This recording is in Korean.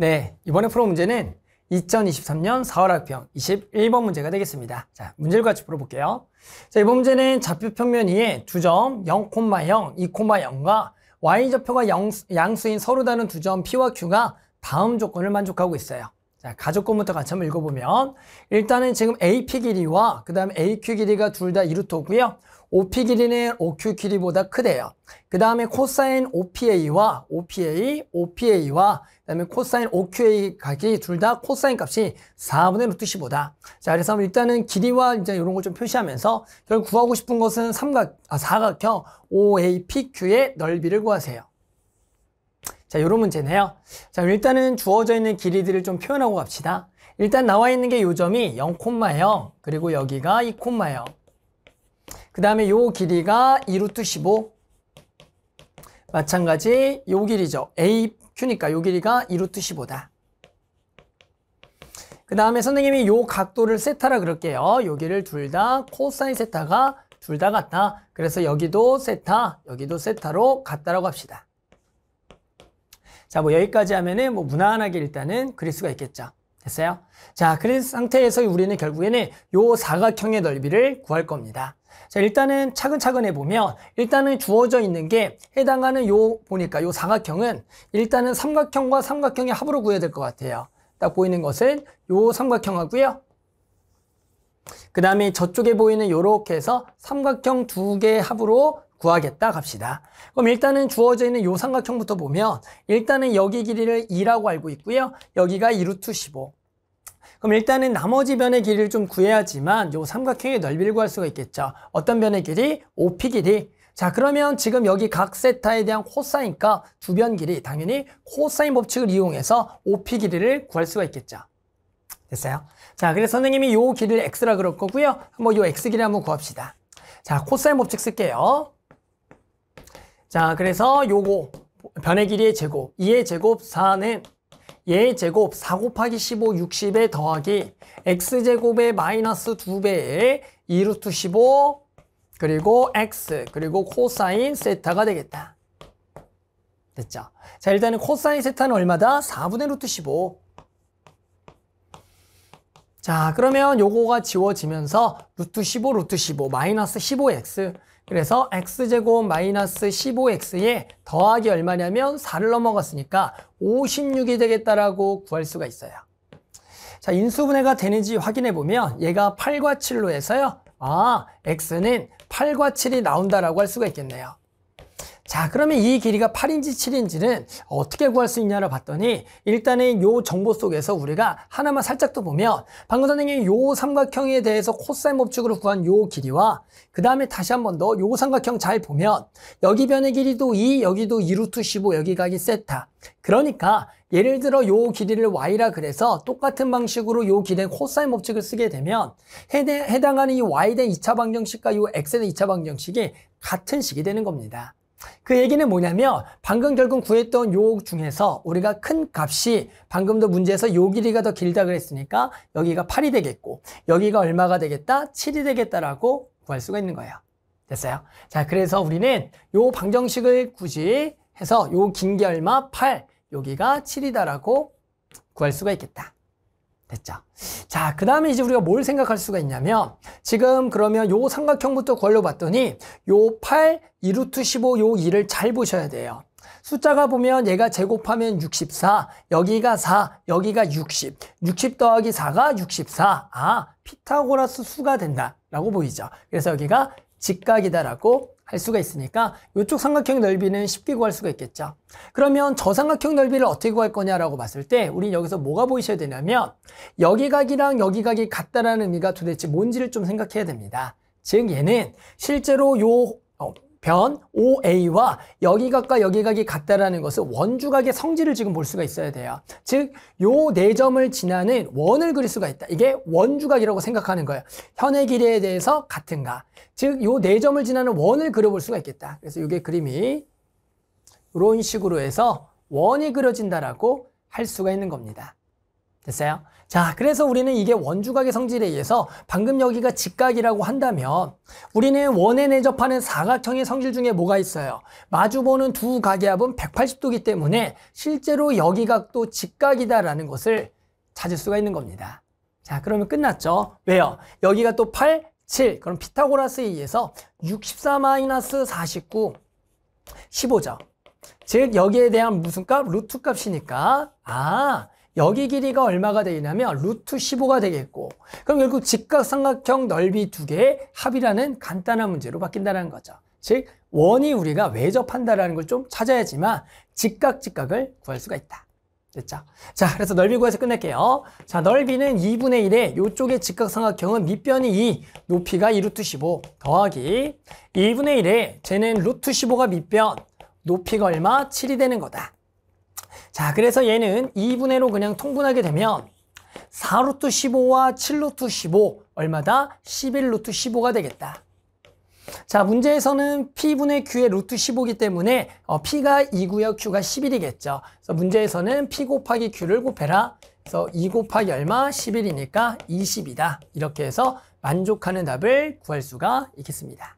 네, 이번에 풀어 문제는 2023년 4월 학평 21번 문제가 되겠습니다. 자, 문제를 같이 풀어볼게요. 자, 이번 문제는 좌표 평면 위에 두 점 0,0, 2,0과 y좌표가 양수인 서로 다른 두 점 p와 q가 다음 조건을 만족하고 있어요. 자, 가족권부터 같이 한번 읽어보면 일단은 지금 AP 길이와 그 다음에 AQ 길이가 둘 다 이루토고요. OP 길이는 OQ 길이보다 크대요. 그 다음에 코사인 OPA와 OPA, OPA와 그 다음에 코사인 OQA 각이 둘 다 코사인 값이 4분의 루트 15다. 자, 그래서 일단은 길이와 이제 이런 걸 좀 표시하면서 결국 구하고 싶은 것은 삼각, 아, 사각형 OAPQ의 넓이를 구하세요. 자, 요런 문제네요. 자, 일단은 주어져 있는 길이들을 좀 표현하고 갑시다. 일단 나와 있는 게 요점이 0,0 그리고 여기가 2,0그 다음에 요 길이가 2루트 15 마찬가지 요 길이죠. AQ니까 요 길이가 2루트 15다. 그 다음에 선생님이 요 각도를 세타라 그럴게요. 여기를 둘 다 코사인 세타가 둘 다 같다. 그래서 여기도 세타, 여기도 세타로 같다라고 합시다. 자, 뭐 여기까지 하면은 뭐 무난하게 일단은 그릴 수가 있겠죠. 됐어요? 자, 그린 상태에서 우리는 결국에는 요 사각형의 넓이를 구할 겁니다. 자, 일단은 차근차근 해보면 일단은 주어져 있는 게 해당하는 요 보니까 요 사각형은 일단은 삼각형과 삼각형의 합으로 구해야 될 것 같아요. 딱 보이는 것은 요 삼각형하고요. 그 다음에 저쪽에 보이는 요렇게 해서 삼각형 두 개 합으로 구하겠다 갑시다. 그럼 일단은 주어져 있는 요 삼각형부터 보면 일단은 여기 길이를 2라고 알고 있고요. 여기가 2루트 15. 그럼 일단은 나머지 변의 길이를 좀 구해야지만 요 삼각형의 넓이를 구할 수가 있겠죠. 어떤 변의 길이? OP 길이. 자 그러면 지금 여기 각 세타에 대한 코사인과두 변 길이 당연히 코사인 법칙을 이용해서 OP 길이를 구할 수가 있겠죠. 됐어요? 자 그래서 선생님이 요 길이를 X라 그럴 거고요. 한번 뭐 요 X 길이 한번 구합시다. 자 코사인 법칙 쓸게요. 자, 그래서 요거 변의 길이의 제곱, 2의 제곱 4는 얘의 제곱 4 곱하기 15, 60에 더하기 x제곱의 마이너스 2배의 2루트 15 그리고 x 그리고 코사인 세타가 되겠다. 됐죠? 자 일단은 코사인 세타는 얼마다? 4분의 루트 15. 자 그러면 요거가 지워지면서 루트 15 루트 15 마이너스 15x 그래서 x제곱 마이너스 15x에 더하기 얼마냐면 4를 넘어갔으니까 56이 되겠다라고 구할 수가 있어요. 자, 인수분해가 되는지 확인해 보면 얘가 8과 7로 해서요. 아, x는 8과 7이 나온다라고 할 수가 있겠네요. 자 그러면 이 길이가 8인지 7인지는 어떻게 구할 수 있냐를 봤더니 일단은 요 정보 속에서 우리가 하나만 살짝 더 보면 방금 선생님이 요 삼각형에 대해서 코사인 법칙으로 구한 요 길이와 그 다음에 다시 한 번더요 삼각형 잘 보면 여기 변의 길이도 2 여기도 2루트 15 여기 가기 세타 그러니까 예를 들어 요 길이를 y라 그래서 똑같은 방식으로 요 길의 코사인 법칙을 쓰게 되면 해당하는 이 y 대 2차 방정식과 요 x의 2차 방정식이 같은 식이 되는 겁니다. 그 얘기는 뭐냐면 방금 결국 구했던 요 중에서 우리가 큰 값이 방금도 문제에서 요 길이가 더 길다 그랬으니까 여기가 8이 되겠고 여기가 얼마가 되겠다? 7이 되겠다라고 구할 수가 있는 거예요. 됐어요? 자 그래서 우리는 요 방정식을 굳이 해서 요 긴 게 얼마? 8 여기가 7이다라고 구할 수가 있겠다. 됐죠. 자, 그 다음에 이제 우리가 뭘 생각할 수가 있냐면 지금 그러면 요 삼각형부터 걸려봤더니 요 8, 2루트 15, 요 2를 잘 보셔야 돼요. 숫자가 보면 얘가 제곱하면 64, 여기가 4, 여기가 60, 60 더하기 4가 64. 아, 피타고라스 수가 된다. 라고 보이죠. 그래서 여기가 직각이다라고 할 수가 있으니까 이쪽 삼각형 넓이는 쉽게 구할 수가 있겠죠. 그러면 저 삼각형 넓이를 어떻게 구할 거냐라고 봤을 때 우린 여기서 뭐가 보이셔야 되냐면 여기 각이랑 여기 각이 같다라는 의미가 도대체 뭔지를 좀 생각해야 됩니다. 즉 얘는 실제로 요변 OA와 여기각과 여기각이 같다라는 것은 원주각의 성질을 지금 볼 수가 있어야 돼요. 즉, 요 네 점을 지나는 원을 그릴 수가 있다. 이게 원주각이라고 생각하는 거예요. 현의 길이에 대해서 같은가. 즉, 요 네 점을 지나는 원을 그려볼 수가 있겠다. 그래서 이게 그림이 이런 식으로 해서 원이 그려진다라고 할 수가 있는 겁니다. 됐어요? 자, 그래서 우리는 이게 원주각의 성질에 의해서 방금 여기가 직각이라고 한다면 우리는 원에 내접하는 사각형의 성질 중에 뭐가 있어요? 마주보는 두 각의 합은 180도이기 때문에 실제로 여기 각도 직각이다라는 것을 찾을 수가 있는 겁니다. 자, 그러면 끝났죠? 왜요? 여기가 또 8, 7, 그럼 피타고라스에 의해서 64-49, 15죠. 즉 여기에 대한 무슨 값? 루트 값이니까 아 여기 길이가 얼마가 되냐면 루트 15가 되겠고 그럼 결국 직각삼각형 넓이 두개의 합이라는 간단한 문제로 바뀐다는 거죠. 즉 원이 우리가 왜 접한다라는 걸 좀 찾아야지만 직각 직각을 구할 수가 있다. 됐죠? 자, 그래서 넓이 구해서 끝낼게요. 자, 넓이는 2분의 1에 이쪽의 직각삼각형은 밑변이 2, 높이가 2루트 15 더하기 2분의 1에 쟤는 루트 15가 밑변, 높이가 얼마? 7이 되는 거다. 자, 그래서 얘는 2분의 1로 그냥 통분하게 되면 4루트 15와 7루트 15 얼마다? 11루트 15가 되겠다. 자, 문제에서는 P분의 Q의 루트 15이기 때문에 어, P가 2구요 Q가 11이겠죠. 그래서 문제에서는 P 곱하기 Q를 곱해라. 그래서 2 곱하기 얼마? 11이니까 20이다. 이렇게 해서 만족하는 답을 구할 수가 있겠습니다.